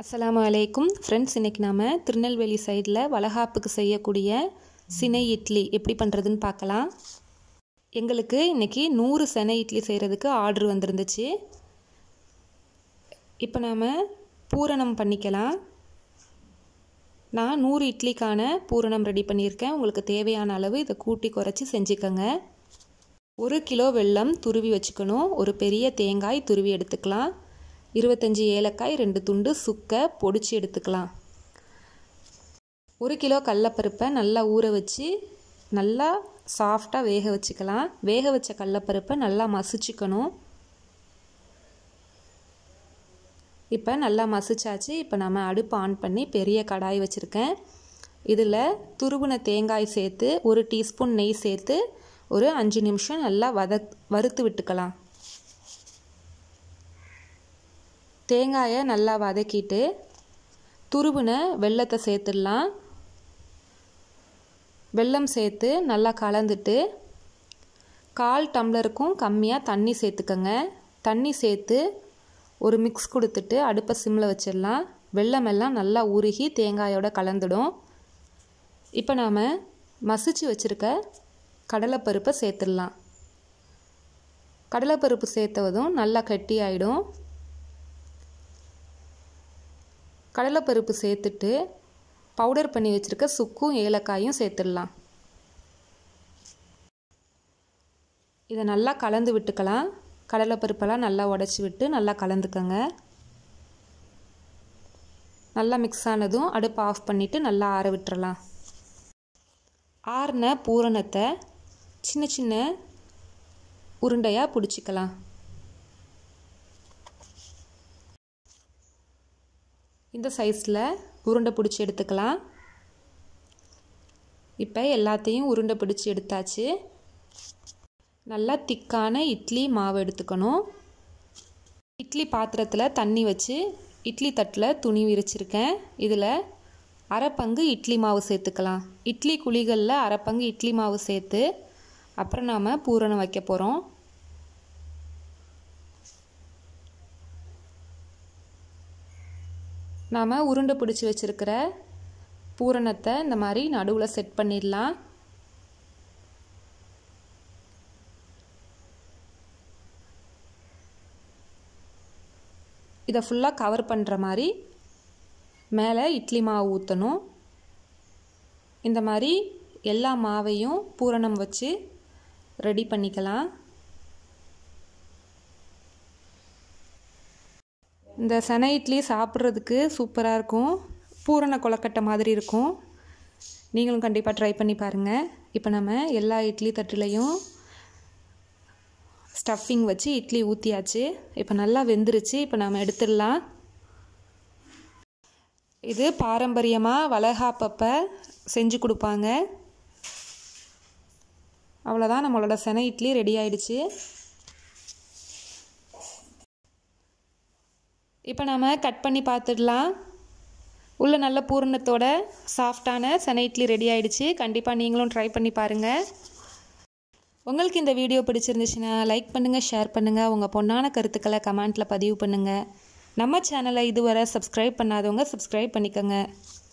அஸ்லாம் வலைக்கும் ஃப்ரெண்ட்ஸ் இன்றைக்கி நாம் திருநெல்வேலி சைடில் வளகாப்புக்கு செய்யக்கூடிய சினை இட்லி எப்படி பண்ணுறதுன்னு பார்க்கலாம் எங்களுக்கு இன்றைக்கி நூறு செனை இட்லி செய்கிறதுக்கு ஆர்டர் வந்துருந்துச்சு இப்போ நாம் பூரணம் பண்ணிக்கலாம் நான் நூறு இட்லிக்கான பூரணம் ரெடி பண்ணியிருக்கேன் உங்களுக்கு தேவையான அளவு இதை கூட்டி குறைச்சி செஞ்சுக்கோங்க ஒரு கிலோ வெல்லம் துருவி வச்சுக்கணும் ஒரு பெரிய தேங்காய் துருவி எடுத்துக்கலாம் இருபத்தஞ்சி ஏலக்காய் ரெண்டு துண்டு சுக்கை பொடிச்சு எடுத்துக்கலாம் ஒரு கிலோ கடலப்பருப்பை நல்லா ஊற வச்சு நல்லா சாஃப்டாக வேக வச்சுக்கலாம் வேக வச்ச கடலப்பருப்பை நல்லா மசிச்சுக்கணும் இப்போ நல்லா மசிச்சாச்சு இப்போ நம்ம அடுப்பு ஆன் பண்ணி பெரிய கடாய் வச்சுருக்கேன் இதில் துருவின தேங்காய் சேர்த்து ஒரு டீஸ்பூன் நெய் சேர்த்து ஒரு அஞ்சு நிமிஷம் நல்லா வத வறுத்து விட்டுக்கலாம் தேங்காயை நல்லா வதக்கிட்டு துருவின வெள்ளத்தை சேர்த்துடலாம் வெள்ளம் சேர்த்து நல்லா கலந்துட்டு கால் டம்ளருக்கும் கம்மியாக தண்ணி சேர்த்துக்கோங்க தண்ணி சேர்த்து ஒரு மிக்ஸ் கொடுத்துட்டு அடுப்பை சிம்மில் வச்சிடலாம் வெள்ளமெல்லாம் நல்லா உருகி தேங்காயோட கலந்துடும் இப்போ நாம் மசிச்சு வச்சுருக்க கடலைப்பருப்பை சேர்த்துடலாம் கடலைப்பருப்பு சேர்த்ததும் நல்லா கட்டி ஆகிடும் கடலைப்பருப்பு சேர்த்துட்டு பவுடர் பண்ணி வச்சுருக்க சுக்கும் ஏலக்காயும் சேர்த்துடலாம் இதை நல்லா கலந்து விட்டுக்கலாம் கடலைப்பருப்பெல்லாம் நல்லா உடச்சி விட்டு நல்லா கலந்துக்கங்க நல்லா மிக்ஸ் ஆனதும் அடுப்பு ஆஃப் பண்ணிவிட்டு நல்லா ஆற விட்டுறலாம் ஆறின பூரணத்தை சின்ன சின்ன உருண்டையாக பிடிச்சிக்கலாம் இந்த சைஸில் உருண்டை பிடிச்சி எடுத்துக்கலாம் இப்போ எல்லாத்தையும் உருண்டை பிடிச்சி எடுத்தாச்சு நல்லா திக்கான இட்லி மாவு எடுத்துக்கணும் இட்லி பாத்திரத்தில் தண்ணி வச்சு இட்லி தட்டில் துணி விரிச்சிருக்கேன் இதில் அரை பங்கு இட்லி மாவு சேர்த்துக்கலாம் இட்லி குழிகளில் அரை பங்கு இட்லி மாவு சேர்த்து அப்புறம் நாம் பூரணம் வைக்க போகிறோம் நாம் உருண்டை பிடிச்சி வச்சுருக்கிற பூரணத்தை இந்த மாதிரி நடுவில் செட் பண்ணிடலாம் இதை ஃபுல்லாக கவர் பண்ணுற மாதிரி மேலே இட்லி மாவு ஊற்றணும் இந்த மாதிரி எல்லா மாவையும் பூரணம் வச்சு ரெடி பண்ணிக்கலாம் இந்த சனை இட்லி சாப்பிட்றதுக்கு சூப்பராக இருக்கும் பூரண கொலக்கட்டை மாதிரி இருக்கும் நீங்களும் கண்டிப்பாக ட்ரை பண்ணி பாருங்கள் இப்போ நம்ம எல்லா இட்லி தட்டுலையும் ஸ்டஃபிங் வச்சு இட்லி ஊற்றியாச்சு இப்போ நல்லா வெந்துருச்சு இப்போ நம்ம எடுத்துடலாம் இது பாரம்பரியமாக வளகாப்பப்போ செஞ்சு கொடுப்பாங்க அவ்வளோதான் நம்மளோட சென இட்லி ரெடி ஆயிடுச்சு இப்போ நாம் கட் பண்ணி பார்த்துடலாம் உள்ள நல்ல பூரணத்தோட சாஃப்டான சன இட்லி ரெடி ஆகிடுச்சு கண்டிப்பாக நீங்களும் ட்ரை பண்ணி பாருங்கள் உங்களுக்கு இந்த வீடியோ பிடிச்சிருந்துச்சுன்னா லைக் பண்ணுங்கள் ஷேர் பண்ணுங்கள் உங்கள் பொண்ணான கருத்துக்களை கமெண்ட்டில் பதிவு பண்ணுங்கள் நம்ம சேனலை இதுவரை சப்ஸ்கிரைப் பண்ணாதவங்க சப்ஸ்கிரைப் பண்ணிக்கோங்க